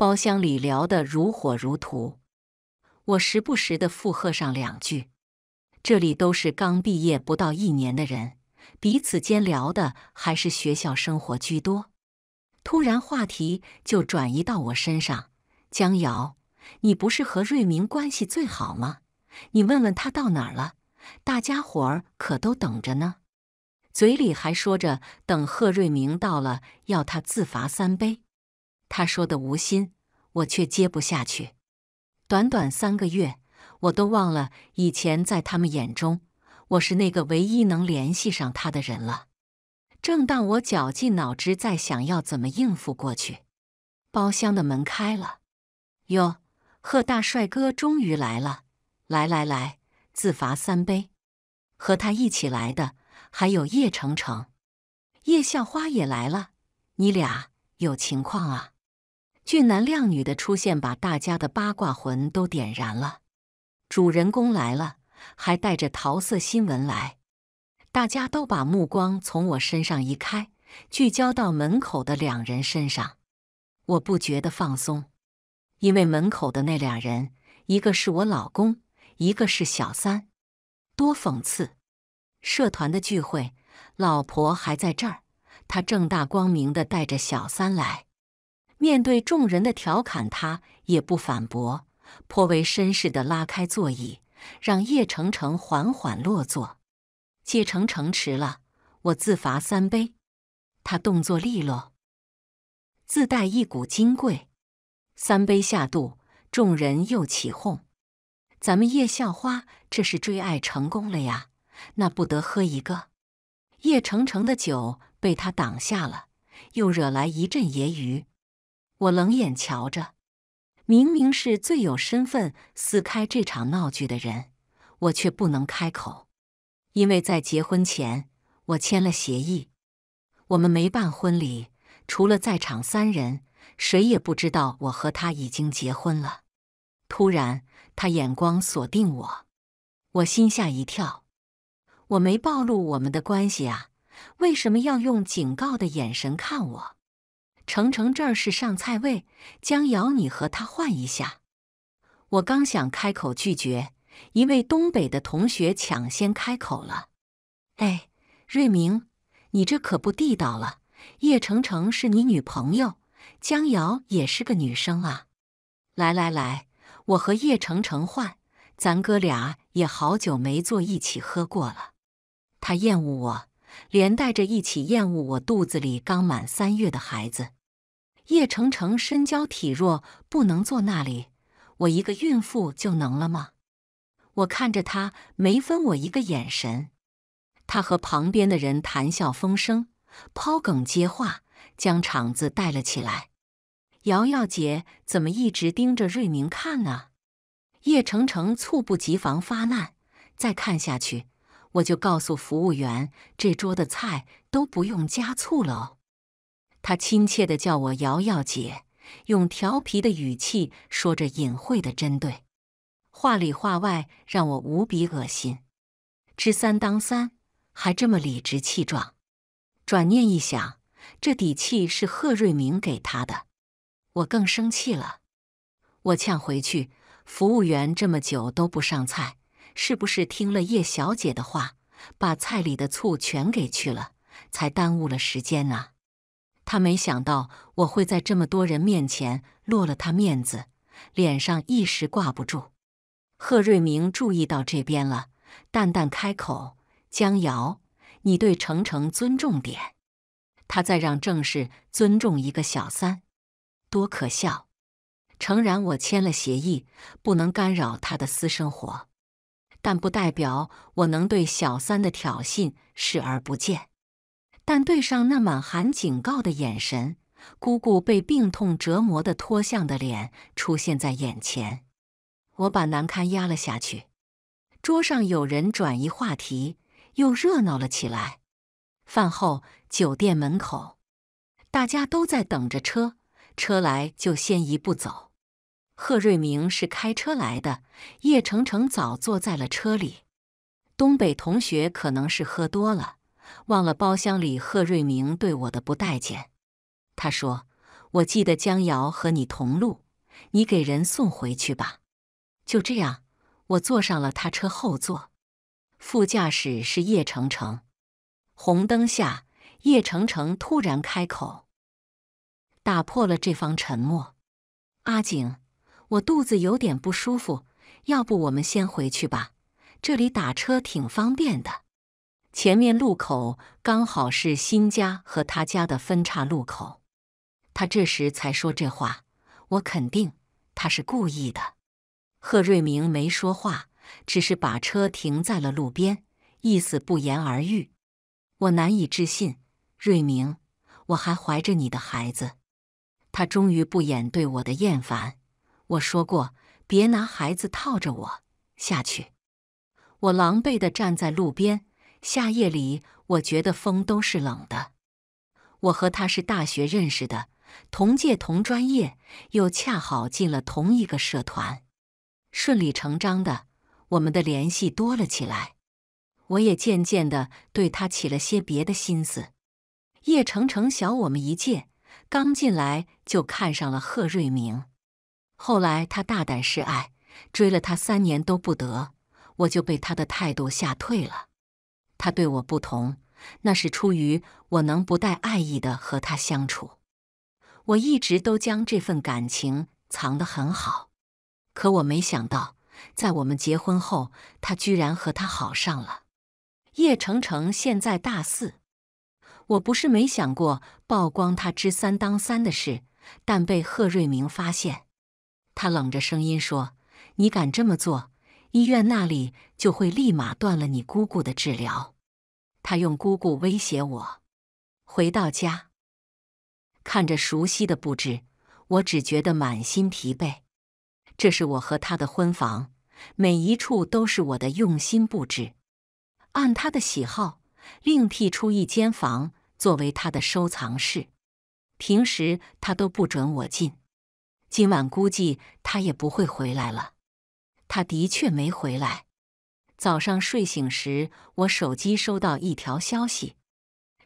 包厢里聊得如火如荼，我时不时的附和上两句。这里都是刚毕业不到一年的人，彼此间聊的还是学校生活居多。突然话题就转移到我身上：“江瑶，你不是和瑞明关系最好吗？你问问他到哪儿了，大家伙儿可都等着呢。”嘴里还说着：“等贺瑞明到了，要他自罚三杯。”他说的无心，我却接不下去。短短三个月，我都忘了以前在他们眼中我是那个唯一能联系上他的人了。正当我绞尽脑汁在想要怎么应付过去，包厢的门开了。哟，贺大帅哥终于来了！来来来，自罚三杯。和他一起来的还有叶程程、叶校花也来了。你俩有情况啊？俊男靓女的出现把大家的八卦魂都点燃了。主人公来了，还带着桃色新闻来，大家都把目光从我身上移开，聚焦到门口的两人身上。我不觉得放松，因为门口的那俩人，一个是我老公，一个是小三，多讽刺！社团的聚会，老婆还在这儿，他正大光明的带着小三来。面对众人的调侃，他也不反驳，颇为绅士的拉开座椅，让叶程程缓缓落座。叶程程迟了，我自罚三杯。他动作利落，自带一股金贵。三杯下肚，众人又起哄：“咱们叶校花这是追爱成功了呀？那不得喝一个？”叶程程的酒被他挡下了，又惹来一阵揶揄。我冷眼瞧着，明明是最有身份撕开这场闹剧的人，我却不能开口，因为在结婚前我签了协议，我们没办婚礼，除了在场三人，谁也不知道我和他已经结婚了。突然，他眼光锁定我，我心吓一跳，我没暴露我们的关系啊，为什么要用警告的眼神看我？程程这儿是上菜位，江瑶，你和他换一下。我刚想开口拒绝，一位东北的同学抢先开口了：“哎，瑞明，你这可不地道了。叶程程是你女朋友，江瑶也是个女生啊。来来来，我和叶程程换，咱哥俩也好久没坐一起喝过了。他厌恶我，连带着一起厌恶我肚子里刚满三月的孩子。”叶成成身娇体弱，不能坐那里。我一个孕妇就能了吗？我看着他，没分我一个眼神。他和旁边的人谈笑风生，抛梗接话，将场子带了起来。瑶瑶姐怎么一直盯着瑞明看呢？叶成成猝不及防发难，再看下去，我就告诉服务员，这桌的菜都不用加醋了哦。他亲切的叫我瑶瑶姐，用调皮的语气说着隐晦的针对，话里话外让我无比恶心。知三当三，还这么理直气壮。转念一想，这底气是贺瑞明给他的，我更生气了。我呛回去：“服务员这么久都不上菜，是不是听了叶小姐的话，把菜里的醋全给去了，才耽误了时间啊？”他没想到我会在这么多人面前落了他面子，脸上一时挂不住。贺瑞明注意到这边了，淡淡开口：“江瑶，你对程程尊重点。他再让郑氏尊重一个小三，多可笑。诚然，我签了协议，不能干扰他的私生活，但不代表我能对小三的挑衅视而不见。”但对上那满含警告的眼神，姑姑被病痛折磨的脱相的脸出现在眼前，我把难堪压了下去。桌上有人转移话题，又热闹了起来。饭后，酒店门口，大家都在等着车，车来就先一步走。贺瑞明是开车来的，叶程程早坐在了车里，东北同学可能是喝多了。忘了包厢里贺瑞明对我的不待见，他说：“我记得江瑶和你同路，你给人送回去吧。”就这样，我坐上了他车后座，副驾驶是叶程程。红灯下，叶程程突然开口，打破了这方沉默：“阿景，我肚子有点不舒服，要不我们先回去吧？这里打车挺方便的。”前面路口刚好是新家和他家的分岔路口，他这时才说这话。我肯定他是故意的。贺瑞明没说话，只是把车停在了路边，意思不言而喻。我难以置信，瑞明，我还怀着你的孩子。他终于不掩对我的厌烦。我说过，别拿孩子套着我下去。我狼狈的站在路边。夏夜里，我觉得风都是冷的。我和他是大学认识的，同届同专业，又恰好进了同一个社团，顺理成章的，我们的联系多了起来。我也渐渐的对他起了些别的心思。叶成成小我们一届，刚进来就看上了贺瑞明，后来他大胆示爱，追了他三年都不得，我就被他的态度吓退了。他对我不同，那是出于我能不带爱意的和他相处。我一直都将这份感情藏得很好，可我没想到，在我们结婚后，他居然和他好上了。叶成成现在大四，我不是没想过曝光他知三当三的事，但被贺瑞明发现，他冷着声音说：“你敢这么做？”医院那里就会立马断了你姑姑的治疗，他用姑姑威胁我。回到家，看着熟悉的布置，我只觉得满心疲惫。这是我和他的婚房，每一处都是我的用心布置。按他的喜好，另辟出一间房作为他的收藏室，平时他都不准我进。今晚估计他也不会回来了。他的确没回来。早上睡醒时，我手机收到一条消息，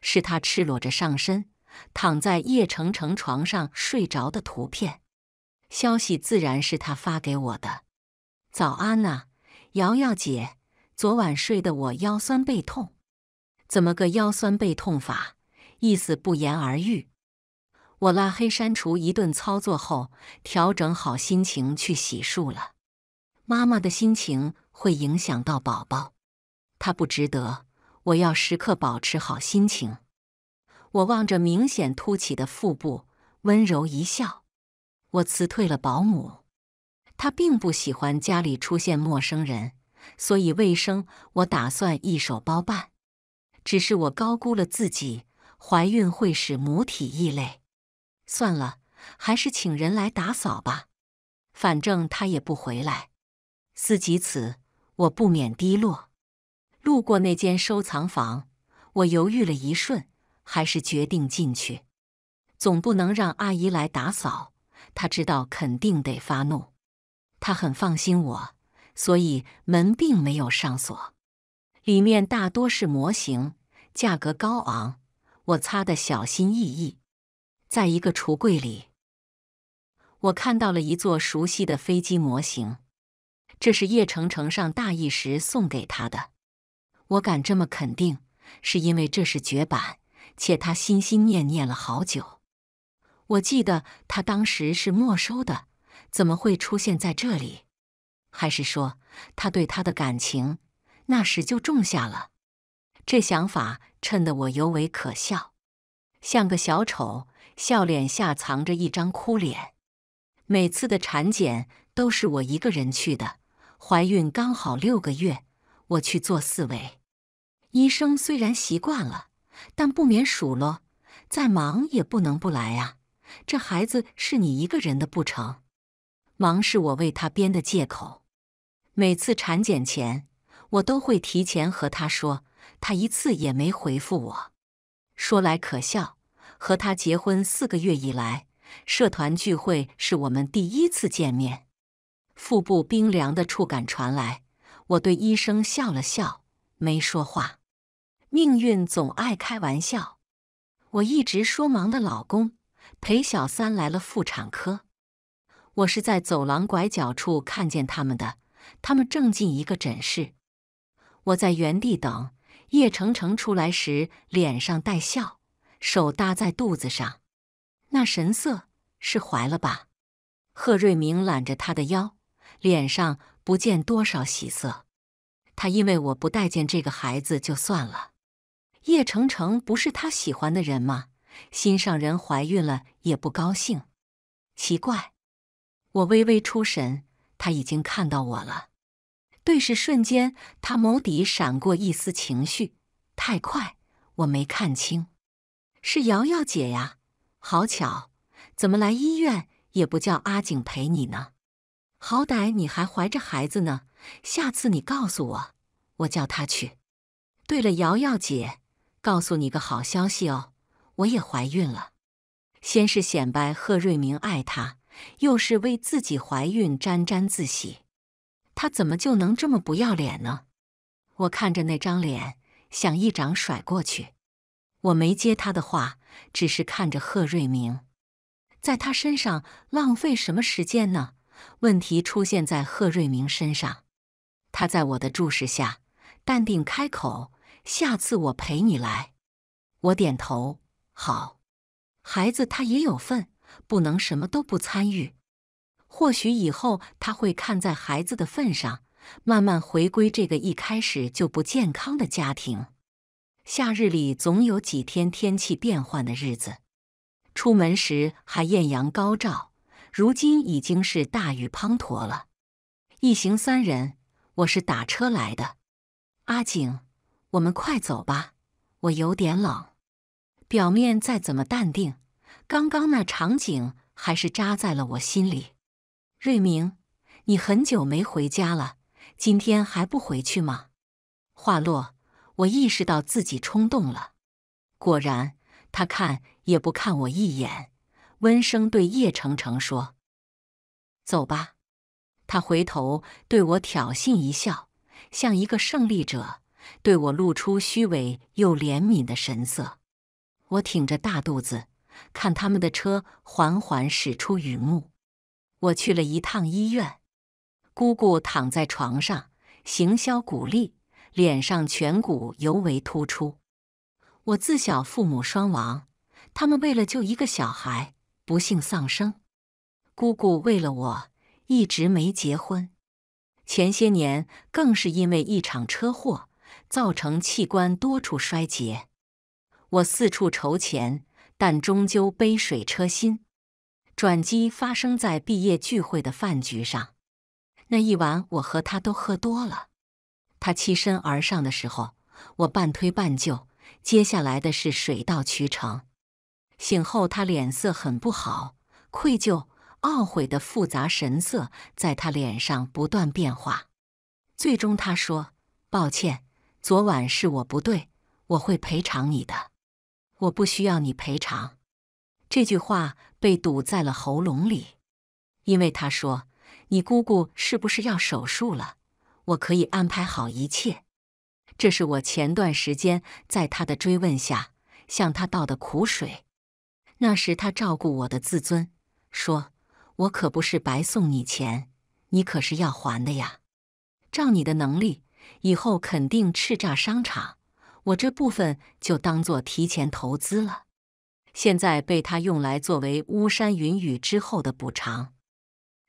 是他赤裸着上身躺在叶城城床上睡着的图片。消息自然是他发给我的。早安啊，瑶瑶姐，昨晚睡得我腰酸背痛，怎么个腰酸背痛法？意思不言而喻。我拉黑删除一顿操作后，调整好心情去洗漱了。妈妈的心情会影响到宝宝，她不值得。我要时刻保持好心情。我望着明显凸起的腹部，温柔一笑。我辞退了保姆，她并不喜欢家里出现陌生人，所以卫生我打算一手包办。只是我高估了自己，怀孕会使母体异类。算了，还是请人来打扫吧，反正她也不回来。思及此，我不免低落。路过那间收藏房，我犹豫了一瞬，还是决定进去。总不能让阿姨来打扫，她知道肯定得发怒。她很放心我，所以门并没有上锁。里面大多是模型，价格高昂。我擦得小心翼翼。在一个橱柜里，我看到了一座熟悉的飞机模型。这是叶城成上大一时送给他的，我敢这么肯定，是因为这是绝版，且他心心念念了好久。我记得他当时是没收的，怎么会出现在这里？还是说他对他的感情那时就种下了？这想法衬得我尤为可笑，像个小丑，笑脸下藏着一张哭脸。每次的产检都是我一个人去的。怀孕刚好六个月，我去做四维。医生虽然习惯了，但不免数落：再忙也不能不来啊！这孩子是你一个人的不成？忙是我为他编的借口。每次产检前，我都会提前和他说，他一次也没回复我。说来可笑，和他结婚四个月以来，社团聚会是我们第一次见面。腹部冰凉的触感传来，我对医生笑了笑，没说话。命运总爱开玩笑，我一直说忙的老公陪小三来了妇产科。我是在走廊拐角处看见他们的，他们正进一个诊室。我在原地等叶程程出来时，脸上带笑，手搭在肚子上，那神色是怀了吧？贺瑞明揽着他的腰。脸上不见多少喜色，他因为我不待见这个孩子就算了。叶成成不是他喜欢的人吗？心上人怀孕了也不高兴，奇怪。我微微出神，他已经看到我了。对视瞬间，他眸底闪过一丝情绪，太快，我没看清。是瑶瑶姐呀，好巧，怎么来医院也不叫阿景陪你呢？好歹你还怀着孩子呢，下次你告诉我，我叫他去。对了，瑶瑶姐，告诉你个好消息哦，我也怀孕了。先是显摆贺瑞明爱她，又是为自己怀孕沾沾自喜，她怎么就能这么不要脸呢？我看着那张脸，想一掌甩过去。我没接她的话，只是看着贺瑞明，在他身上浪费什么时间呢？问题出现在贺瑞明身上，他在我的注视下淡定开口：“下次我陪你来。”我点头：“好，孩子他也有份，不能什么都不参与。或许以后他会看在孩子的份上，慢慢回归这个一开始就不健康的家庭。夏日里总有几天天气变换的日子，出门时还艳阳高照。”如今已经是大雨滂沱了，一行三人，我是打车来的。阿景，我们快走吧，我有点冷。表面再怎么淡定，刚刚那场景还是扎在了我心里。瑞明，你很久没回家了，今天还不回去吗？话落，我意识到自己冲动了。果然，他看也不看我一眼。温声对叶程程说：“走吧。”他回头对我挑衅一笑，像一个胜利者对我露出虚伪又怜悯的神色。我挺着大肚子，看他们的车缓缓驶出雨幕。我去了一趟医院，姑姑躺在床上，行销骨立，脸上颧骨尤为突出。我自小父母双亡，他们为了救一个小孩。不幸丧生，姑姑为了我一直没结婚，前些年更是因为一场车祸造成器官多处衰竭。我四处筹钱，但终究杯水车薪。转机发生在毕业聚会的饭局上，那一晚我和他都喝多了，他欺身而上的时候，我半推半就，接下来的是水到渠成。醒后，他脸色很不好，愧疚、懊悔的复杂神色在他脸上不断变化。最终，他说：“抱歉，昨晚是我不对，我会赔偿你的。”我不需要你赔偿。这句话被堵在了喉咙里，因为他说：“你姑姑是不是要手术了？我可以安排好一切。”这是我前段时间在他的追问下向他倒的苦水。那时他照顾我的自尊，说我可不是白送你钱，你可是要还的呀。照你的能力，以后肯定叱咤商场，我这部分就当做提前投资了。现在被他用来作为巫山云雨之后的补偿，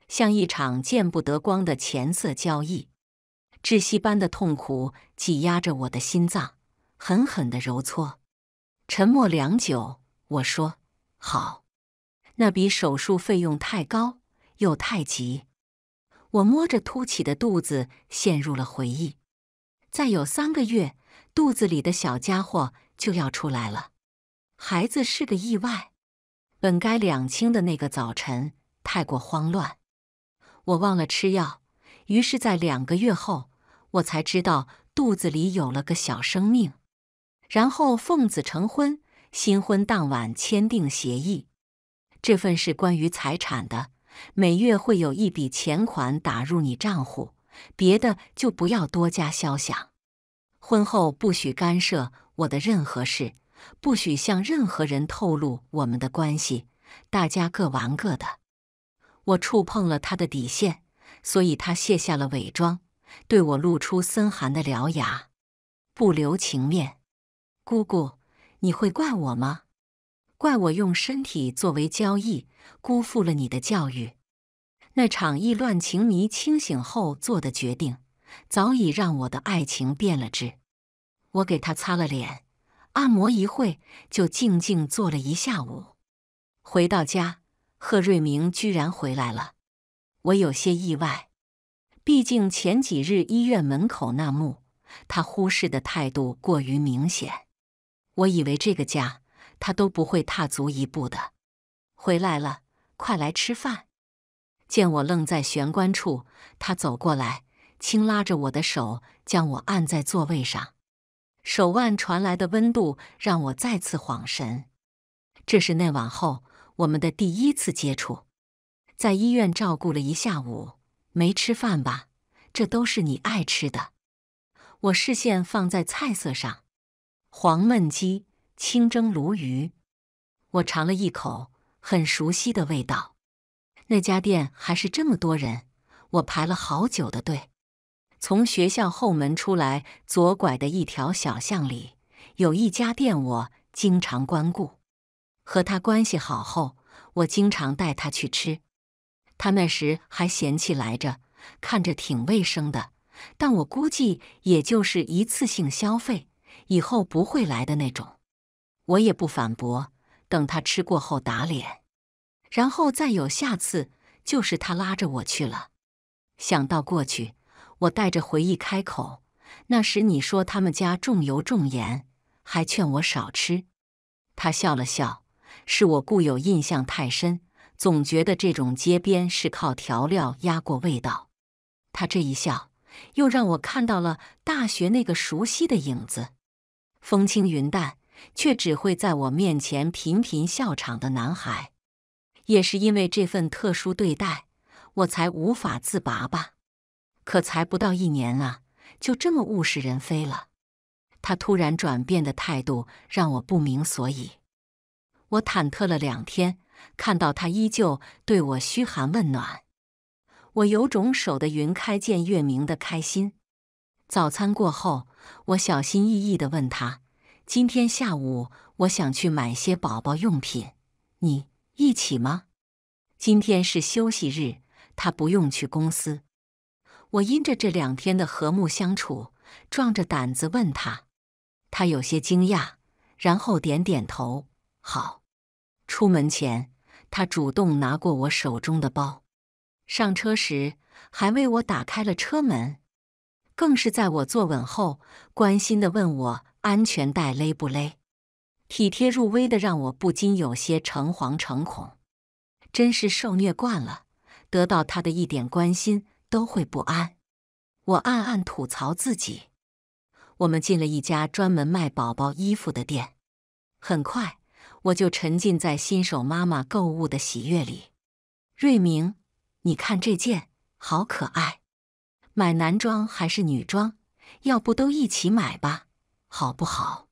像一场见不得光的钱色交易。窒息般的痛苦挤压着我的心脏，狠狠的揉搓。沉默良久，我说。好，那笔手术费用太高，又太急。我摸着凸起的肚子，陷入了回忆。再有三个月，肚子里的小家伙就要出来了。孩子是个意外，本该两清的那个早晨太过慌乱，我忘了吃药。于是，在两个月后，我才知道肚子里有了个小生命。然后奉子成婚。新婚当晚签订协议，这份是关于财产的，每月会有一笔钱款打入你账户，别的就不要多加消想。婚后不许干涉我的任何事，不许向任何人透露我们的关系，大家各玩各的。我触碰了他的底线，所以他卸下了伪装，对我露出森寒的獠牙，不留情面。姑姑。你会怪我吗？怪我用身体作为交易，辜负了你的教育。那场意乱情迷，清醒后做的决定，早已让我的爱情变了质。我给他擦了脸，按摩一会，就静静坐了一下午。回到家，贺瑞明居然回来了，我有些意外。毕竟前几日医院门口那幕，他忽视的态度过于明显。我以为这个家他都不会踏足一步的。回来了，快来吃饭。见我愣在玄关处，他走过来，轻拉着我的手，将我按在座位上。手腕传来的温度让我再次恍神。这是那晚后我们的第一次接触。在医院照顾了一下午，没吃饭吧？这都是你爱吃的。我视线放在菜色上。黄焖鸡、清蒸鲈鱼，我尝了一口，很熟悉的味道。那家店还是这么多人，我排了好久的队。从学校后门出来，左拐的一条小巷里有一家店，我经常光顾。和他关系好后，我经常带他去吃。他那时还嫌弃来着，看着挺卫生的，但我估计也就是一次性消费。以后不会来的那种，我也不反驳。等他吃过后打脸，然后再有下次就是他拉着我去了。想到过去，我带着回忆开口：“那时你说他们家重油重盐，还劝我少吃。”他笑了笑：“是我固有印象太深，总觉得这种街边是靠调料压过味道。”他这一笑，又让我看到了大学那个熟悉的影子。风轻云淡，却只会在我面前频频笑场的男孩，也是因为这份特殊对待，我才无法自拔吧？可才不到一年啊，就这么物是人非了。他突然转变的态度让我不明所以，我忐忑了两天，看到他依旧对我嘘寒问暖，我有种守得云开见月明的开心。早餐过后，我小心翼翼的问他：“今天下午我想去买些宝宝用品，你一起吗？”今天是休息日，他不用去公司。我因着这两天的和睦相处，壮着胆子问他。他有些惊讶，然后点点头：“好。”出门前，他主动拿过我手中的包，上车时还为我打开了车门。更是在我坐稳后，关心的问我安全带勒不勒，体贴入微的让我不禁有些诚惶诚恐，真是受虐惯了，得到他的一点关心都会不安。我暗暗吐槽自己。我们进了一家专门卖宝宝衣服的店，很快我就沉浸在新手妈妈购物的喜悦里。瑞明，你看这件，好可爱。买男装还是女装？要不都一起买吧，好不好？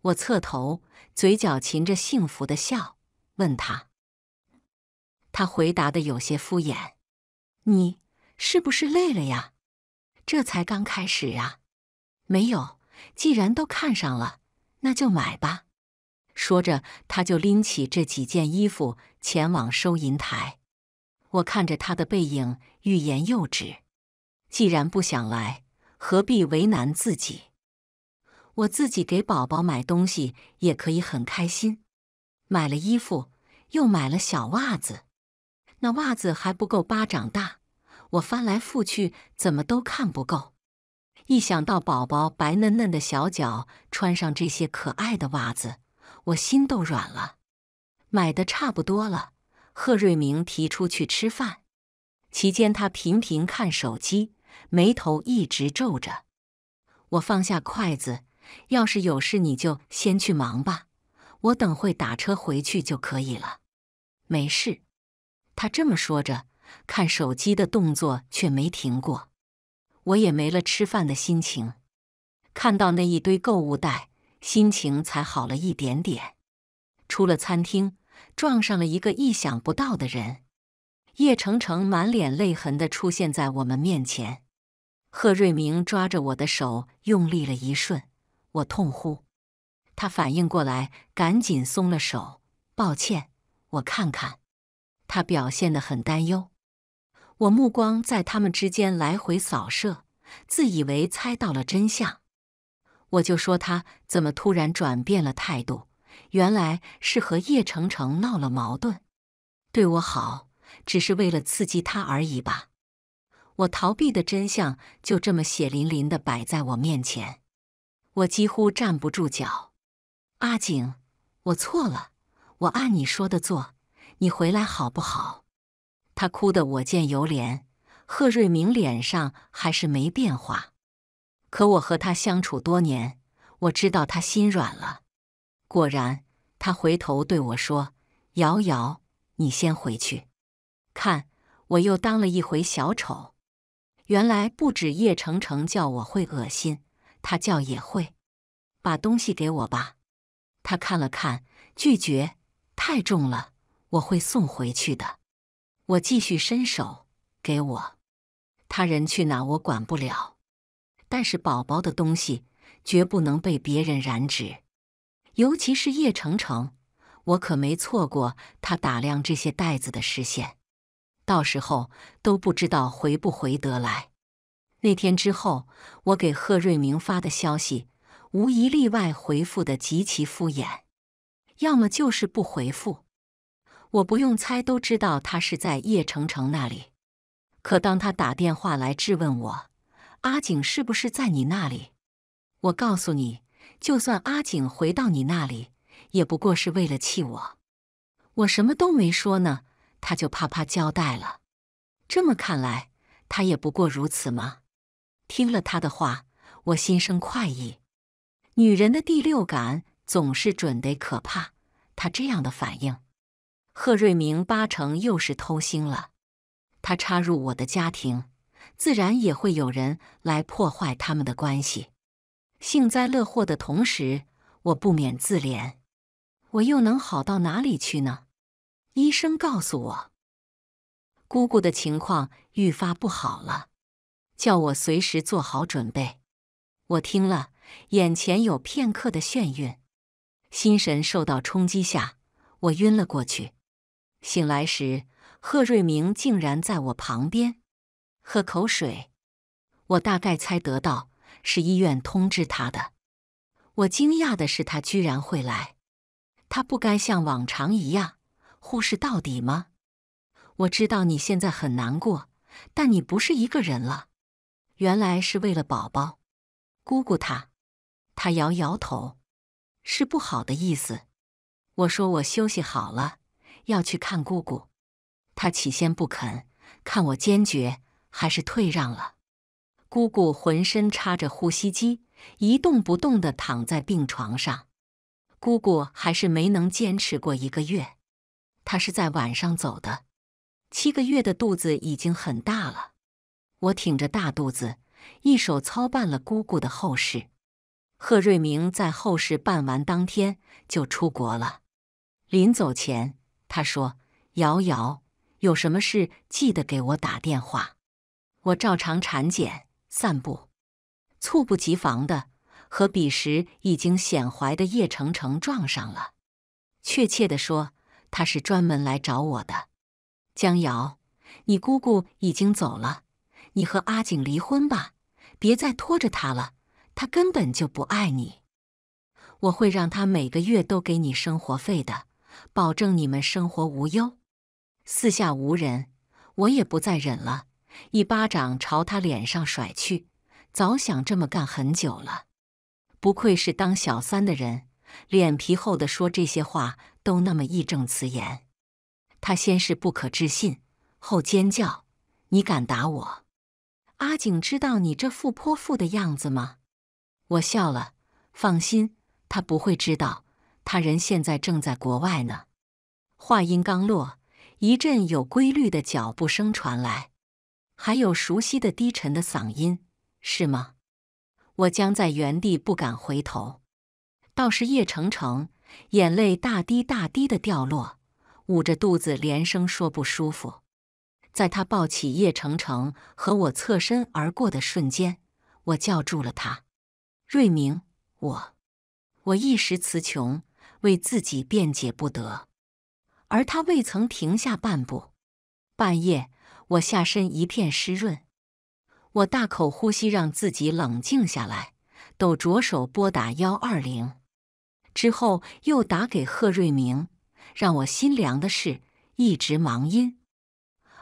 我侧头，嘴角噙着幸福的笑，问他。他回答的有些敷衍：“你是不是累了呀？这才刚开始啊。”“没有，既然都看上了，那就买吧。”说着，他就拎起这几件衣服前往收银台。我看着他的背影，欲言又止。既然不想来，何必为难自己？我自己给宝宝买东西也可以很开心。买了衣服，又买了小袜子，那袜子还不够巴掌大，我翻来覆去怎么都看不够。一想到宝宝白嫩嫩的小脚穿上这些可爱的袜子，我心都软了。买的差不多了，贺瑞明提出去吃饭，期间他频频看手机。眉头一直皱着，我放下筷子。要是有事，你就先去忙吧，我等会打车回去就可以了。没事，他这么说着，看手机的动作却没停过。我也没了吃饭的心情，看到那一堆购物袋，心情才好了一点点。出了餐厅，撞上了一个意想不到的人，叶成成满脸泪痕的出现在我们面前。贺瑞明抓着我的手，用力了一瞬，我痛呼。他反应过来，赶紧松了手。抱歉，我看看。他表现得很担忧。我目光在他们之间来回扫射，自以为猜到了真相。我就说他怎么突然转变了态度，原来是和叶成成闹了矛盾。对我好，只是为了刺激他而已吧。我逃避的真相就这么血淋淋的摆在我面前，我几乎站不住脚。阿景，我错了，我按你说的做，你回来好不好？他哭得我见犹怜，贺瑞明脸上还是没变化，可我和他相处多年，我知道他心软了。果然，他回头对我说：“瑶瑶，你先回去。”看，我又当了一回小丑。原来不止叶成成叫我会恶心，他叫也会。把东西给我吧。他看了看，拒绝。太重了，我会送回去的。我继续伸手，给我。他人去哪我管不了，但是宝宝的东西绝不能被别人染指，尤其是叶成成。我可没错过他打量这些袋子的视线。到时候都不知道回不回得来。那天之后，我给贺瑞明发的消息，无一例外回复的极其敷衍，要么就是不回复。我不用猜都知道他是在叶程程那里。可当他打电话来质问我：“阿景是不是在你那里？”我告诉你，就算阿景回到你那里，也不过是为了气我。我什么都没说呢。他就啪啪交代了。这么看来，他也不过如此嘛。听了他的话，我心生快意。女人的第六感总是准得可怕。他这样的反应，贺瑞明八成又是偷腥了。他插入我的家庭，自然也会有人来破坏他们的关系。幸灾乐祸的同时，我不免自怜。我又能好到哪里去呢？医生告诉我，姑姑的情况愈发不好了，叫我随时做好准备。我听了，眼前有片刻的眩晕，心神受到冲击下，我晕了过去。醒来时，贺瑞明竟然在我旁边，喝口水。我大概猜得到是医院通知他的。我惊讶的是，他居然会来，他不该像往常一样。忽视到底吗？我知道你现在很难过，但你不是一个人了。原来是为了宝宝，姑姑她，她摇摇头，是不好的意思。我说我休息好了，要去看姑姑。她起先不肯，看我坚决，还是退让了。姑姑浑身插着呼吸机，一动不动的躺在病床上。姑姑还是没能坚持过一个月。他是在晚上走的，七个月的肚子已经很大了。我挺着大肚子，一手操办了姑姑的后事。贺瑞明在后事办完当天就出国了。临走前，他说：“瑶瑶，有什么事记得给我打电话。”我照常产检、散步，猝不及防的和彼时已经显怀的叶程程撞上了。确切的说，他是专门来找我的，江瑶，你姑姑已经走了，你和阿景离婚吧，别再拖着他了，他根本就不爱你。我会让他每个月都给你生活费的，保证你们生活无忧。四下无人，我也不再忍了，一巴掌朝他脸上甩去，早想这么干很久了，不愧是当小三的人。脸皮厚的说这些话都那么义正词严。他先是不可置信，后尖叫：“你敢打我？”阿景知道你这富泼妇的样子吗？我笑了。放心，他不会知道。他人现在正在国外呢。话音刚落，一阵有规律的脚步声传来，还有熟悉的低沉的嗓音：“是吗？”我僵在原地，不敢回头。倒是叶成成眼泪大滴大滴的掉落，捂着肚子连声说不舒服。在他抱起叶成成和我侧身而过的瞬间，我叫住了他：“瑞明，我……我一时词穷，为自己辩解不得。”而他未曾停下半步。半夜，我下身一片湿润，我大口呼吸，让自己冷静下来，抖着手拨打幺二零。之后又打给贺瑞明，让我心凉的是，一直忙音，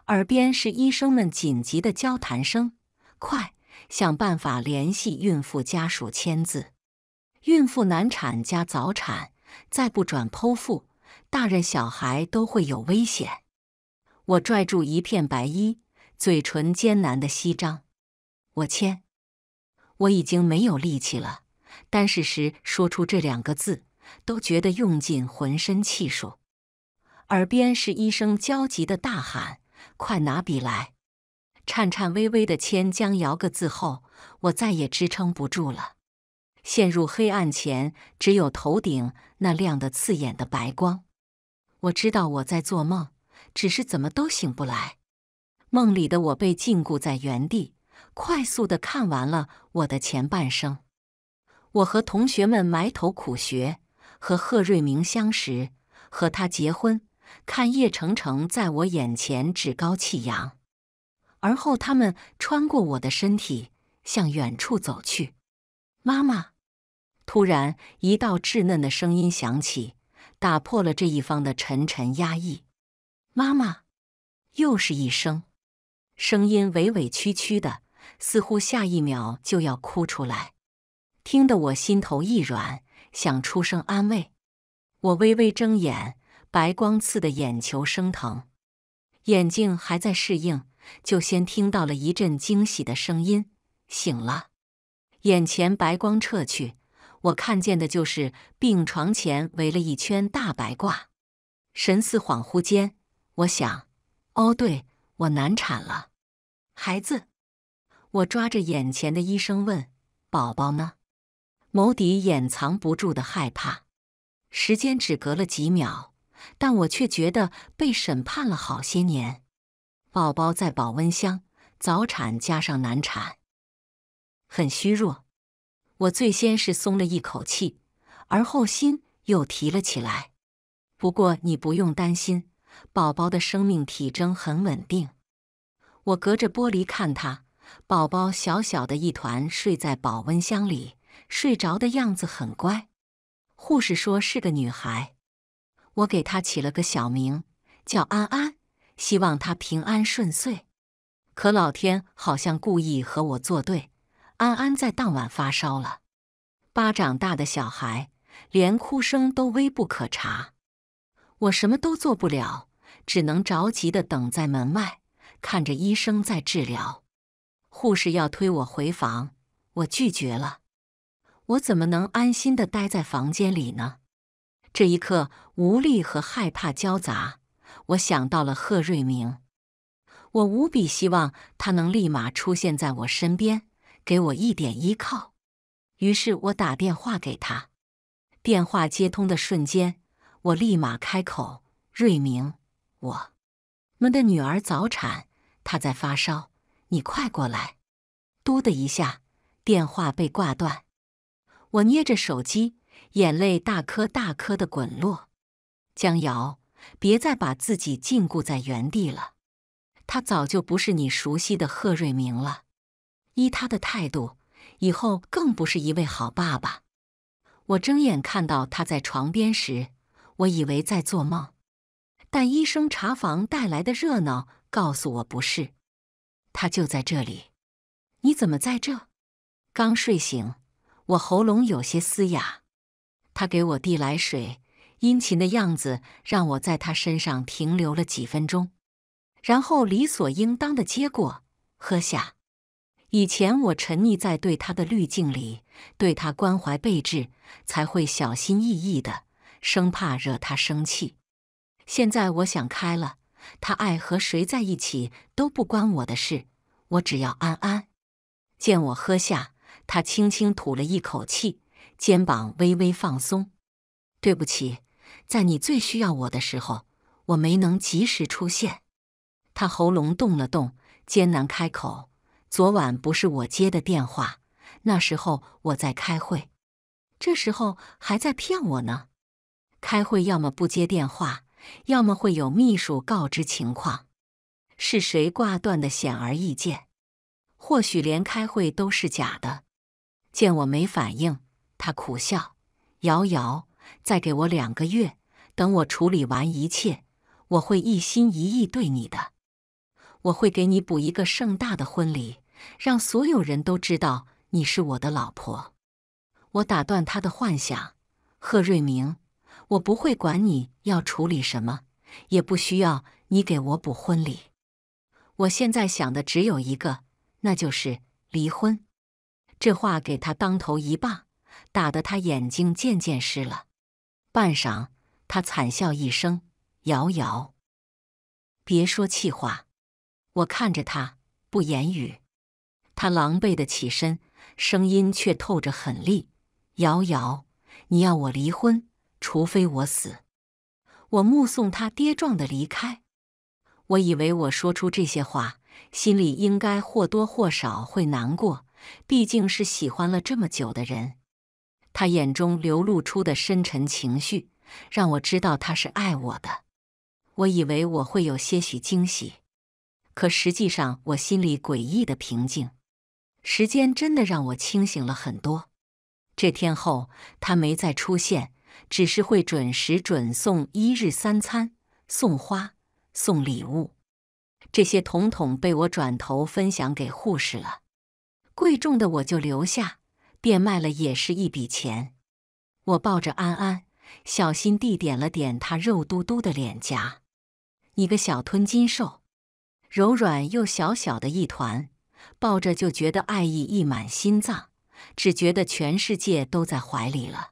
耳边是医生们紧急的交谈声：“快想办法联系孕妇家属签字。”孕妇难产加早产，再不转剖腹，大人小孩都会有危险。我拽住一片白衣，嘴唇艰难的翕张：“我签。”我已经没有力气了，但是时说出这两个字。都觉得用尽浑身气数，耳边是医生焦急的大喊：“快拿笔来！”颤颤巍巍的签江瑶个字后，我再也支撑不住了，陷入黑暗前，只有头顶那亮的刺眼的白光。我知道我在做梦，只是怎么都醒不来。梦里的我被禁锢在原地，快速的看完了我的前半生。我和同学们埋头苦学。和贺瑞明相识，和他结婚，看叶成成在我眼前趾高气扬。而后，他们穿过我的身体，向远处走去。妈妈，突然一道稚嫩的声音响起，打破了这一方的沉沉压抑。妈妈，又是一声，声音委委屈屈的，似乎下一秒就要哭出来，听得我心头一软。想出声安慰，我微微睁眼，白光刺的眼球生疼，眼镜还在适应，就先听到了一阵惊喜的声音：“醒了！”眼前白光撤去，我看见的就是病床前围了一圈大白褂，神似恍惚间，我想：“哦，对我难产了，孩子！”我抓着眼前的医生问：“宝宝呢？”眸底掩藏不住的害怕。时间只隔了几秒，但我却觉得被审判了好些年。宝宝在保温箱，早产加上难产，很虚弱。我最先是松了一口气，而后心又提了起来。不过你不用担心，宝宝的生命体征很稳定。我隔着玻璃看他，宝宝小小的一团睡在保温箱里。睡着的样子很乖，护士说是个女孩，我给她起了个小名叫安安，希望她平安顺遂。可老天好像故意和我作对，安安在当晚发烧了。巴掌大的小孩，连哭声都微不可察，我什么都做不了，只能着急地等在门外，看着医生在治疗。护士要推我回房，我拒绝了。我怎么能安心的待在房间里呢？这一刻，无力和害怕交杂。我想到了贺瑞明，我无比希望他能立马出现在我身边，给我一点依靠。于是我打电话给他，电话接通的瞬间，我立马开口：“瑞明，我们的女儿早产，她在发烧，你快过来！”嘟的一下，电话被挂断。我捏着手机，眼泪大颗大颗的滚落。江瑶，别再把自己禁锢在原地了。他早就不是你熟悉的贺瑞明了。依他的态度，以后更不是一位好爸爸。我睁眼看到他在床边时，我以为在做梦。但医生查房带来的热闹告诉我，不是。他就在这里。你怎么在这？刚睡醒。我喉咙有些嘶哑，他给我递来水，殷勤的样子让我在他身上停留了几分钟，然后理所应当的接过喝下。以前我沉溺在对他的滤镜里，对他关怀备至，才会小心翼翼的，生怕惹他生气。现在我想开了，他爱和谁在一起都不关我的事，我只要安安。见我喝下。他轻轻吐了一口气，肩膀微微放松。对不起，在你最需要我的时候，我没能及时出现。他喉咙动了动，艰难开口：“昨晚不是我接的电话，那时候我在开会。这时候还在骗我呢。开会要么不接电话，要么会有秘书告知情况。是谁挂断的？显而易见，或许连开会都是假的。”见我没反应，他苦笑：“瑶瑶，再给我两个月，等我处理完一切，我会一心一意对你的。我会给你补一个盛大的婚礼，让所有人都知道你是我的老婆。”我打断他的幻想：“贺瑞明，我不会管你要处理什么，也不需要你给我补婚礼。我现在想的只有一个，那就是离婚。”这话给他当头一棒，打得他眼睛渐渐湿了。半晌，他惨笑一声：“瑶瑶，别说气话。”我看着他，不言语。他狼狈的起身，声音却透着狠厉：“瑶瑶，你要我离婚，除非我死。”我目送他跌撞的离开。我以为我说出这些话，心里应该或多或少会难过。毕竟是喜欢了这么久的人，他眼中流露出的深沉情绪，让我知道他是爱我的。我以为我会有些许惊喜，可实际上我心里诡异的平静。时间真的让我清醒了很多。这天后，他没再出现，只是会准时准送一日三餐、送花、送礼物，这些统统被我转头分享给护士了。贵重的我就留下，变卖了也是一笔钱。我抱着安安，小心地点了点他肉嘟嘟的脸颊。你个小吞金兽，柔软又小小的一团，抱着就觉得爱意溢满心脏，只觉得全世界都在怀里了。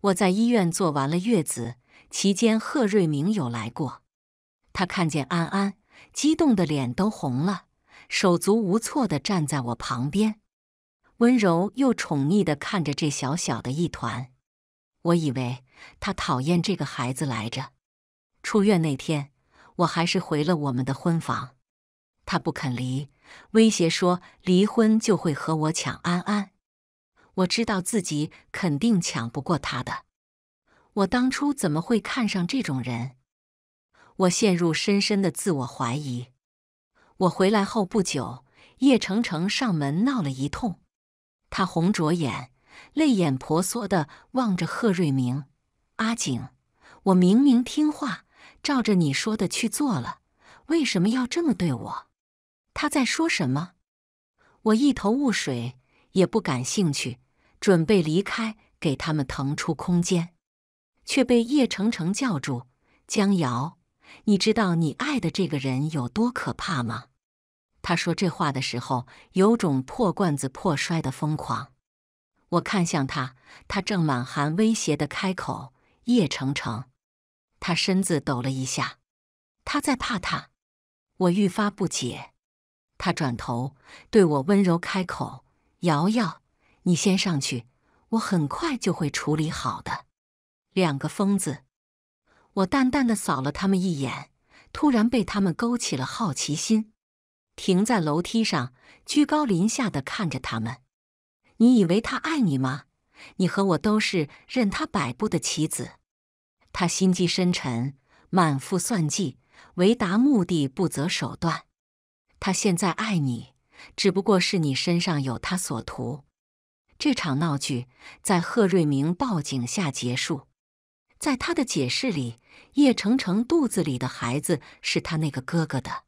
我在医院做完了月子，期间贺瑞明有来过，他看见安安，激动的脸都红了。手足无措的站在我旁边，温柔又宠溺的看着这小小的一团。我以为他讨厌这个孩子来着。出院那天，我还是回了我们的婚房。他不肯离，威胁说离婚就会和我抢安安。我知道自己肯定抢不过他的。我当初怎么会看上这种人？我陷入深深的自我怀疑。我回来后不久，叶程成上门闹了一通。他红着眼，泪眼婆娑的望着贺瑞明、阿景。我明明听话，照着你说的去做了，为什么要这么对我？他在说什么？我一头雾水，也不感兴趣，准备离开，给他们腾出空间，却被叶程成叫住。江瑶。你知道你爱的这个人有多可怕吗？他说这话的时候，有种破罐子破摔的疯狂。我看向他，他正满含威胁的开口：“叶成成。”他身子抖了一下，他在怕他。我愈发不解。他转头对我温柔开口：“瑶瑶，你先上去，我很快就会处理好的。”两个疯子。我淡淡的扫了他们一眼，突然被他们勾起了好奇心，停在楼梯上，居高临下的看着他们。你以为他爱你吗？你和我都是任他摆布的棋子。他心机深沉，满腹算计，为达目的不择手段。他现在爱你，只不过是你身上有他所图。这场闹剧在贺瑞明报警下结束。在他的解释里，叶成成肚子里的孩子是他那个哥哥的。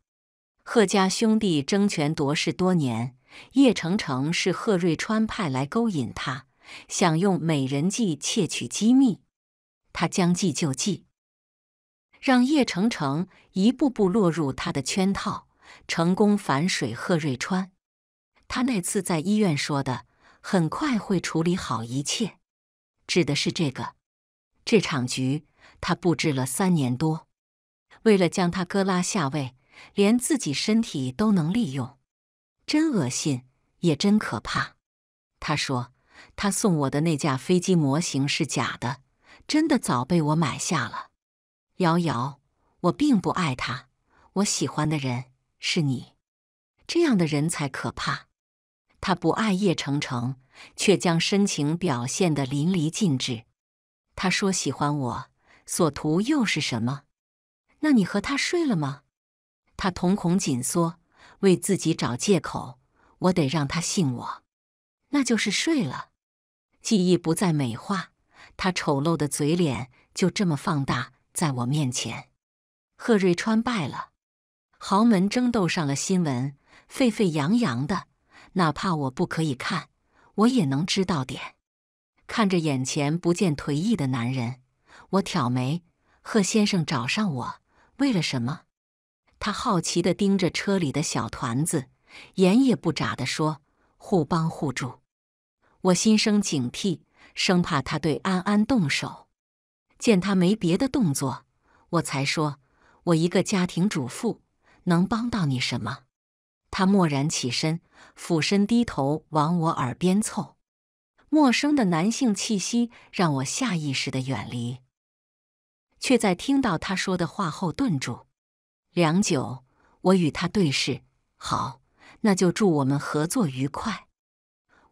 贺家兄弟争权夺势多年，叶成成是贺瑞川派来勾引他，想用美人计窃取机密。他将计就计，让叶成成一步步落入他的圈套，成功反水贺瑞川。他那次在医院说的“很快会处理好一切”，指的是这个。这场局，他布置了三年多，为了将他哥拉下位，连自己身体都能利用，真恶心，也真可怕。他说他送我的那架飞机模型是假的，真的早被我买下了。瑶瑶，我并不爱他，我喜欢的人是你。这样的人才可怕。他不爱叶成成，却将深情表现得淋漓尽致。他说喜欢我，所图又是什么？那你和他睡了吗？他瞳孔紧缩，为自己找借口。我得让他信我，那就是睡了。记忆不再美化，他丑陋的嘴脸就这么放大在我面前。贺瑞川败了，豪门争斗上了新闻，沸沸扬扬的。哪怕我不可以看，我也能知道点。看着眼前不见颓意的男人，我挑眉：“贺先生找上我，为了什么？”他好奇地盯着车里的小团子，眼也不眨地说：“互帮互助。”我心生警惕，生怕他对安安动手。见他没别的动作，我才说：“我一个家庭主妇，能帮到你什么？”他蓦然起身，俯身低头往我耳边凑。陌生的男性气息让我下意识的远离，却在听到他说的话后顿住。良久，我与他对视。好，那就祝我们合作愉快。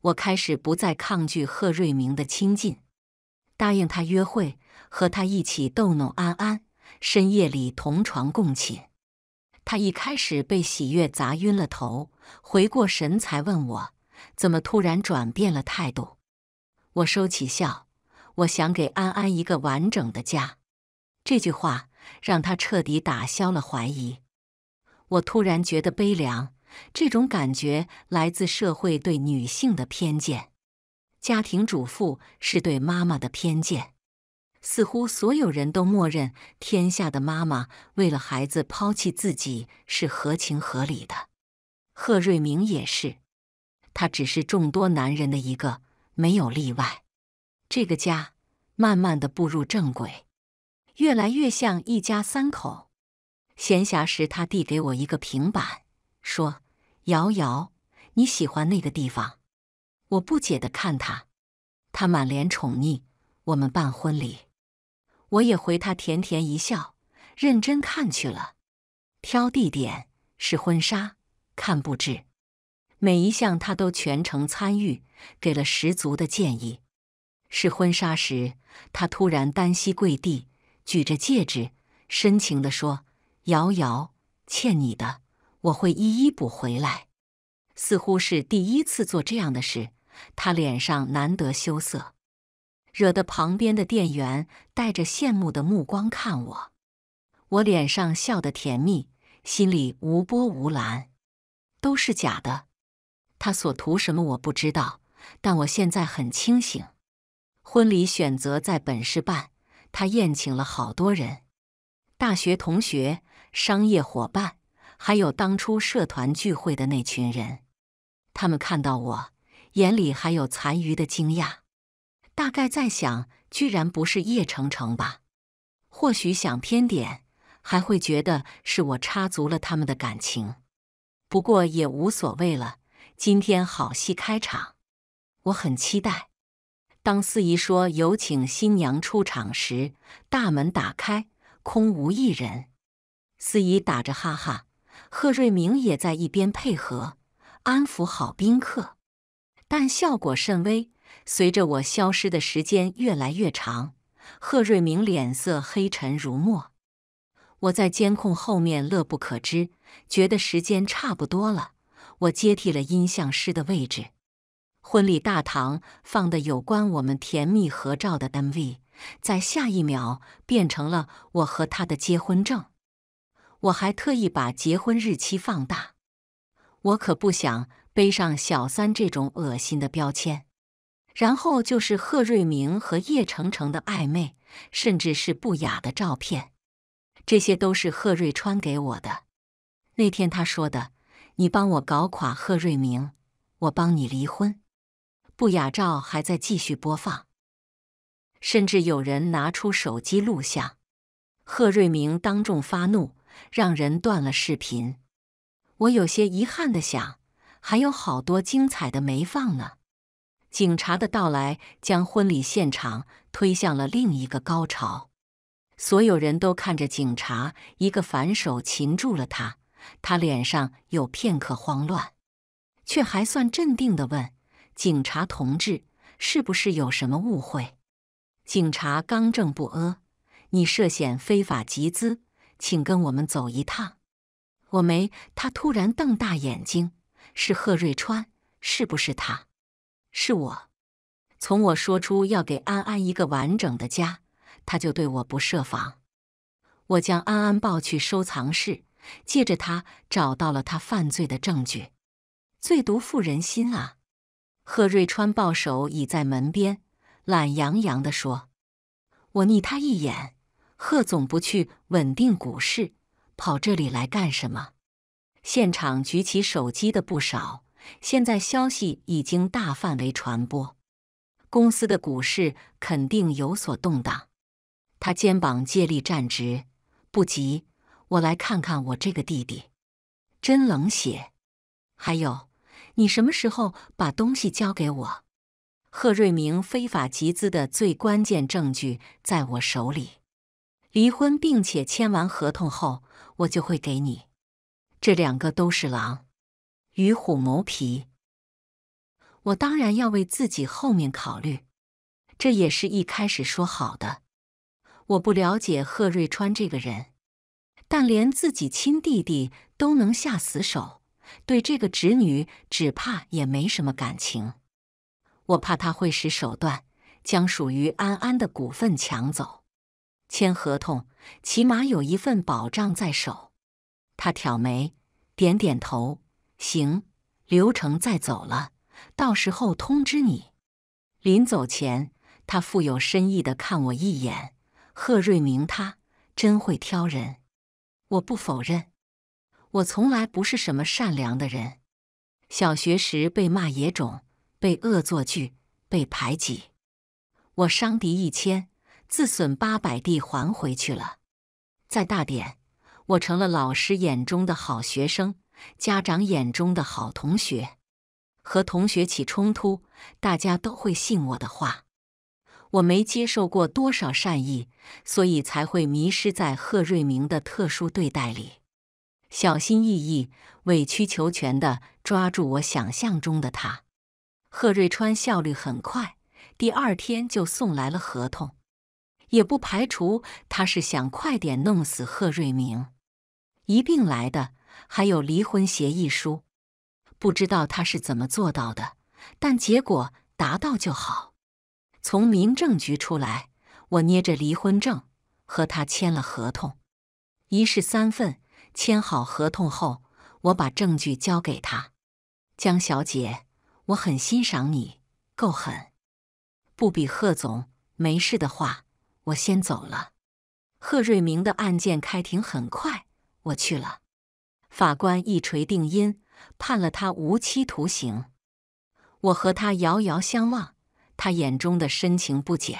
我开始不再抗拒贺瑞明的亲近，答应他约会，和他一起逗弄安安，深夜里同床共寝。他一开始被喜悦砸晕了头，回过神才问我怎么突然转变了态度。我收起笑，我想给安安一个完整的家。这句话让他彻底打消了怀疑。我突然觉得悲凉，这种感觉来自社会对女性的偏见。家庭主妇是对妈妈的偏见，似乎所有人都默认天下的妈妈为了孩子抛弃自己是合情合理的。贺瑞明也是，他只是众多男人的一个。没有例外，这个家慢慢的步入正轨，越来越像一家三口。闲暇时，他递给我一个平板，说：“瑶瑶，你喜欢那个地方？”我不解的看他，他满脸宠溺。我们办婚礼，我也回他甜甜一笑，认真看去了，挑地点，试婚纱，看布置。每一项他都全程参与，给了十足的建议。试婚纱时，他突然单膝跪地，举着戒指，深情地说：“瑶瑶，欠你的我会一一补回来。”似乎是第一次做这样的事，他脸上难得羞涩，惹得旁边的店员带着羡慕的目光看我。我脸上笑得甜蜜，心里无波无澜，都是假的。他所图什么我不知道，但我现在很清醒。婚礼选择在本市办，他宴请了好多人，大学同学、商业伙伴，还有当初社团聚会的那群人。他们看到我，眼里还有残余的惊讶，大概在想：居然不是叶成成吧？或许想偏点，还会觉得是我插足了他们的感情。不过也无所谓了。今天好戏开场，我很期待。当司仪说“有请新娘出场”时，大门打开，空无一人。司仪打着哈哈，贺瑞明也在一边配合安抚好宾客，但效果甚微。随着我消失的时间越来越长，贺瑞明脸色黑沉如墨。我在监控后面乐不可支，觉得时间差不多了。我接替了音像师的位置，婚礼大堂放的有关我们甜蜜合照的 MV，在下一秒变成了我和他的结婚证。我还特意把结婚日期放大，我可不想背上小三这种恶心的标签。然后就是贺瑞明和叶程程的暧昧，甚至是不雅的照片，这些都是贺瑞川给我的。那天他说的。你帮我搞垮贺瑞明，我帮你离婚。不雅照还在继续播放，甚至有人拿出手机录像。贺瑞明当众发怒，让人断了视频。我有些遗憾的想，还有好多精彩的没放呢。警察的到来将婚礼现场推向了另一个高潮，所有人都看着警察，一个反手擒住了他。他脸上有片刻慌乱，却还算镇定的问：“警察同志，是不是有什么误会？”警察刚正不阿：“你涉嫌非法集资，请跟我们走一趟。”我没。他突然瞪大眼睛：“是贺瑞川？是不是他？是我。从我说出要给安安一个完整的家，他就对我不设防。我将安安抱去收藏室。”借着他找到了他犯罪的证据，最毒妇人心啊！贺瑞川抱手倚在门边，懒洋洋地说：“我睨他一眼，贺总不去稳定股市，跑这里来干什么？”现场举起手机的不少，现在消息已经大范围传播，公司的股市肯定有所动荡。他肩膀借力站直，不急。我来看看我这个弟弟，真冷血。还有，你什么时候把东西交给我？贺瑞明非法集资的最关键证据在我手里。离婚并且签完合同后，我就会给你。这两个都是狼，与虎谋皮。我当然要为自己后面考虑，这也是一开始说好的。我不了解贺瑞川这个人。但连自己亲弟弟都能下死手，对这个侄女只怕也没什么感情。我怕他会使手段，将属于安安的股份抢走。签合同，起码有一份保障在手。他挑眉，点点头，行。流程再走了，到时候通知你。临走前，他富有深意的看我一眼。贺瑞明，他真会挑人。我不否认，我从来不是什么善良的人。小学时被骂野种，被恶作剧，被排挤，我伤敌一千，自损八百地还回去了。再大点，我成了老师眼中的好学生，家长眼中的好同学。和同学起冲突，大家都会信我的话。我没接受过多少善意，所以才会迷失在贺瑞明的特殊对待里，小心翼翼、委曲求全的抓住我想象中的他。贺瑞川效率很快，第二天就送来了合同，也不排除他是想快点弄死贺瑞明。一并来的还有离婚协议书，不知道他是怎么做到的，但结果达到就好。从民政局出来，我捏着离婚证和他签了合同，一式三份。签好合同后，我把证据交给他。江小姐，我很欣赏你，够狠，不比贺总。没事的话，我先走了。贺瑞明的案件开庭很快，我去了。法官一锤定音，判了他无期徒刑。我和他遥遥相望。他眼中的深情不减，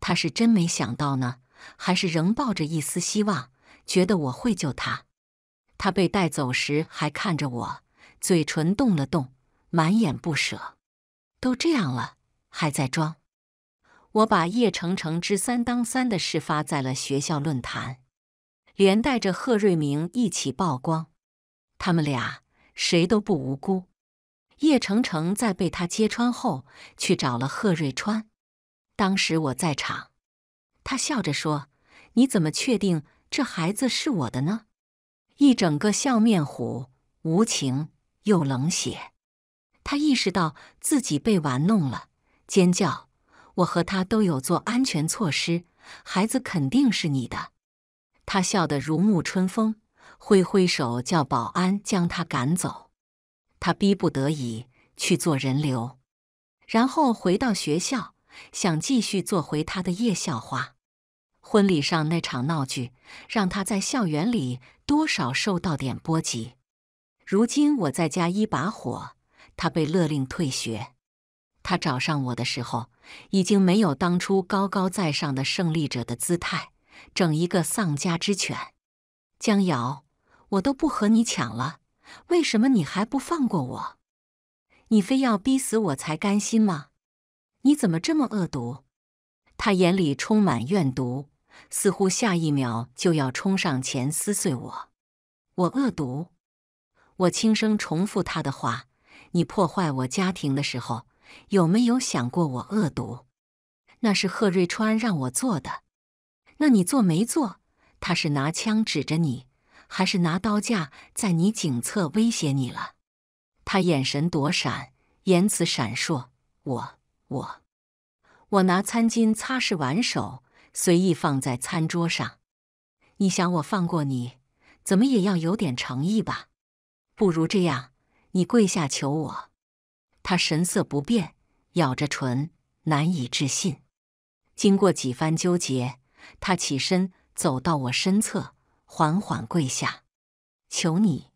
他是真没想到呢，还是仍抱着一丝希望，觉得我会救他？他被带走时还看着我，嘴唇动了动，满眼不舍。都这样了，还在装？我把叶成成之三当三的事发在了学校论坛，连带着贺瑞明一起曝光，他们俩谁都不无辜。叶成成在被他揭穿后，去找了贺瑞川。当时我在场，他笑着说：“你怎么确定这孩子是我的呢？”一整个笑面虎，无情又冷血。他意识到自己被玩弄了，尖叫：“我和他都有做安全措施，孩子肯定是你的。”他笑得如沐春风，挥挥手叫保安将他赶走。他逼不得已去做人流，然后回到学校，想继续做回他的夜校花。婚礼上那场闹剧，让他在校园里多少受到点波及。如今我在家一把火，他被勒令退学。他找上我的时候，已经没有当初高高在上的胜利者的姿态，整一个丧家之犬。江瑶，我都不和你抢了。为什么你还不放过我？你非要逼死我才甘心吗？你怎么这么恶毒？他眼里充满怨毒，似乎下一秒就要冲上前撕碎我。我恶毒？我轻声重复他的话：你破坏我家庭的时候，有没有想过我恶毒？那是贺瑞川让我做的，那你做没做？他是拿枪指着你。还是拿刀架在你颈侧威胁你了？他眼神躲闪，言辞闪烁。我我我拿餐巾擦拭完手，随意放在餐桌上。你想我放过你，怎么也要有点诚意吧？不如这样，你跪下求我。他神色不变，咬着唇，难以置信。经过几番纠结，他起身走到我身侧。缓缓跪下，求你，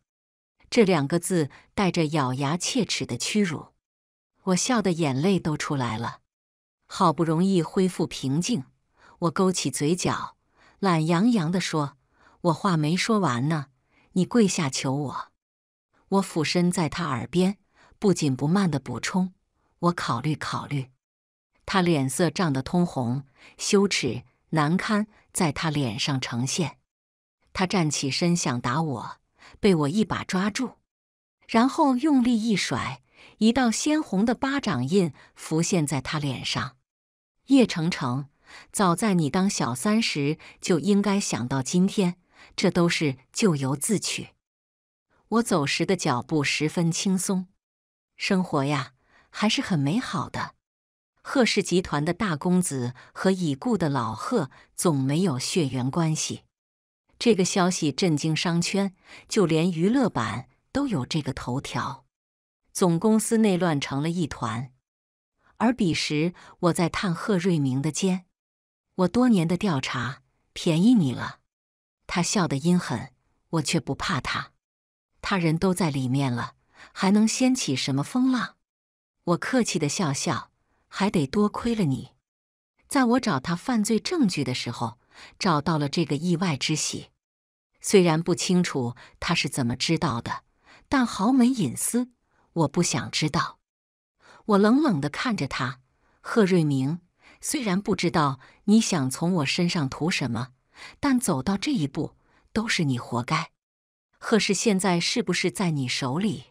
这两个字带着咬牙切齿的屈辱。我笑得眼泪都出来了，好不容易恢复平静，我勾起嘴角，懒洋洋的说：“我话没说完呢，你跪下求我。”我俯身在他耳边，不紧不慢的补充：“我考虑考虑。”他脸色涨得通红，羞耻难堪在他脸上呈现。他站起身想打我，被我一把抓住，然后用力一甩，一道鲜红的巴掌印浮现在他脸上。叶程成，早在你当小三时就应该想到今天，这都是咎由自取。我走时的脚步十分轻松，生活呀还是很美好的。贺氏集团的大公子和已故的老贺总没有血缘关系。这个消息震惊商圈，就连娱乐版都有这个头条。总公司内乱成了一团，而彼时我在探贺瑞明的肩。我多年的调查便宜你了。他笑得阴狠，我却不怕他。他人都在里面了，还能掀起什么风浪？我客气的笑笑，还得多亏了你。在我找他犯罪证据的时候，找到了这个意外之喜。虽然不清楚他是怎么知道的，但豪门隐私，我不想知道。我冷冷地看着他，贺瑞明。虽然不知道你想从我身上图什么，但走到这一步，都是你活该。贺氏现在是不是在你手里？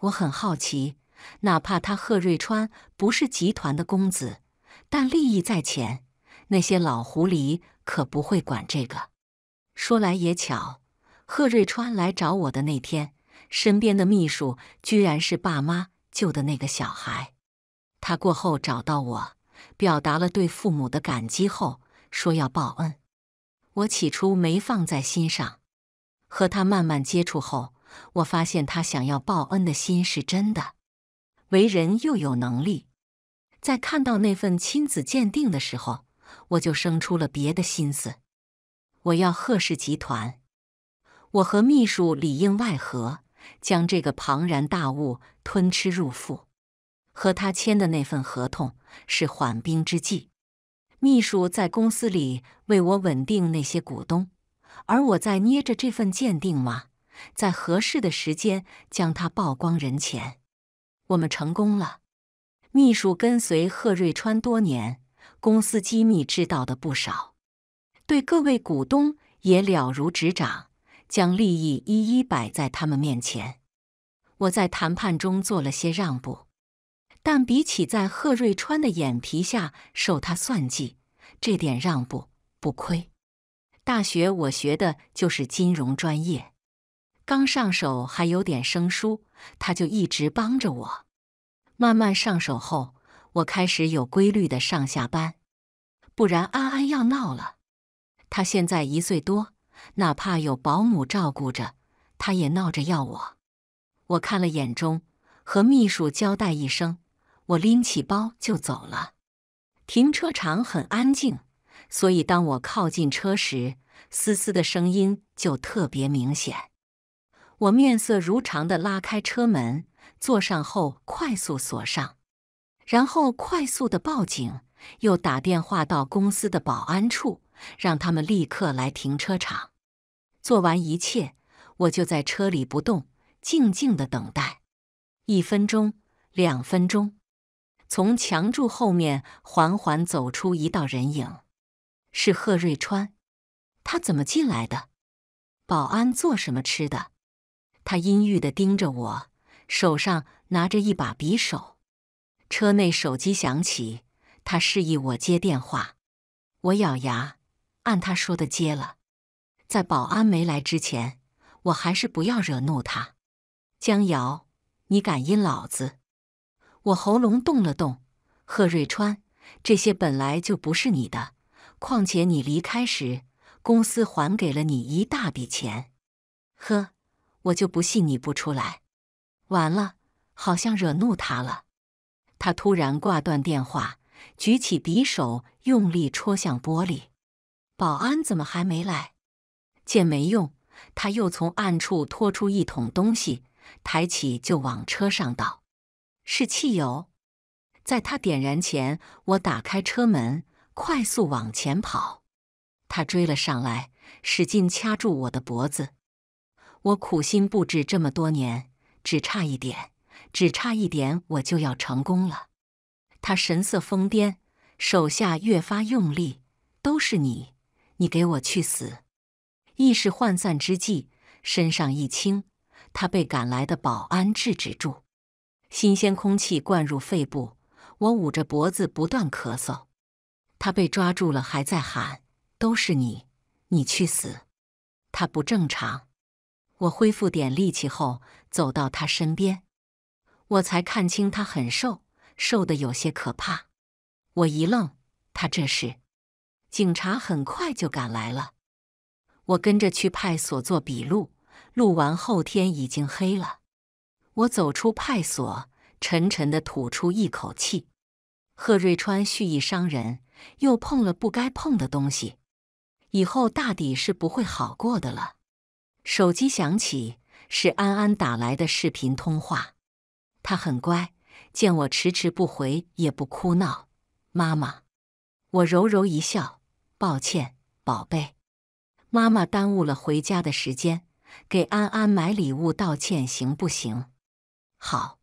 我很好奇。哪怕他贺瑞川不是集团的公子，但利益在前，那些老狐狸可不会管这个。说来也巧，贺瑞川来找我的那天，身边的秘书居然是爸妈救的那个小孩。他过后找到我，表达了对父母的感激后，说要报恩。我起初没放在心上，和他慢慢接触后，我发现他想要报恩的心是真的，为人又有能力。在看到那份亲子鉴定的时候，我就生出了别的心思。我要贺氏集团，我和秘书里应外合，将这个庞然大物吞吃入腹。和他签的那份合同是缓兵之计，秘书在公司里为我稳定那些股东，而我在捏着这份鉴定嘛，在合适的时间将它曝光人前。我们成功了。秘书跟随贺瑞川多年，公司机密知道的不少。对各位股东也了如指掌，将利益一一摆在他们面前。我在谈判中做了些让步，但比起在贺瑞川的眼皮下受他算计，这点让步不亏。大学我学的就是金融专业，刚上手还有点生疏，他就一直帮着我。慢慢上手后，我开始有规律的上下班，不然安安要闹了。他现在一岁多，哪怕有保姆照顾着，他也闹着要我。我看了眼中，和秘书交代一声，我拎起包就走了。停车场很安静，所以当我靠近车时，嘶嘶的声音就特别明显。我面色如常的拉开车门，坐上后快速锁上，然后快速的报警，又打电话到公司的保安处。让他们立刻来停车场。做完一切，我就在车里不动，静静的等待。一分钟，两分钟，从墙柱后面缓缓走出一道人影，是贺瑞川。他怎么进来的？保安做什么吃的？他阴郁的盯着我，手上拿着一把匕首。车内手机响起，他示意我接电话。我咬牙。按他说的接了，在保安没来之前，我还是不要惹怒他。江瑶，你敢阴老子？我喉咙动了动。贺瑞川，这些本来就不是你的，况且你离开时，公司还给了你一大笔钱。呵，我就不信你不出来。完了，好像惹怒他了。他突然挂断电话，举起匕首，用力戳向玻璃。保安怎么还没来？见没用，他又从暗处拖出一桶东西，抬起就往车上倒，是汽油。在他点燃前，我打开车门，快速往前跑。他追了上来，使劲掐住我的脖子。我苦心布置这么多年，只差一点，只差一点，我就要成功了。他神色疯癫，手下越发用力。都是你！你给我去死！意识涣散之际，身上一轻，他被赶来的保安制止住。新鲜空气灌入肺部，我捂着脖子不断咳嗽。他被抓住了，还在喊：“都是你，你去死！”他不正常。我恢复点力气后，走到他身边，我才看清他很瘦，瘦的有些可怕。我一愣，他这是。警察很快就赶来了，我跟着去派所做笔录。录完后天已经黑了，我走出派所，沉沉的吐出一口气。贺瑞川蓄意伤人，又碰了不该碰的东西，以后大抵是不会好过的了。手机响起，是安安打来的视频通话。他很乖，见我迟迟不回，也不哭闹。妈妈，我柔柔一笑。抱歉，宝贝，妈妈耽误了回家的时间，给安安买礼物道歉行不行？好。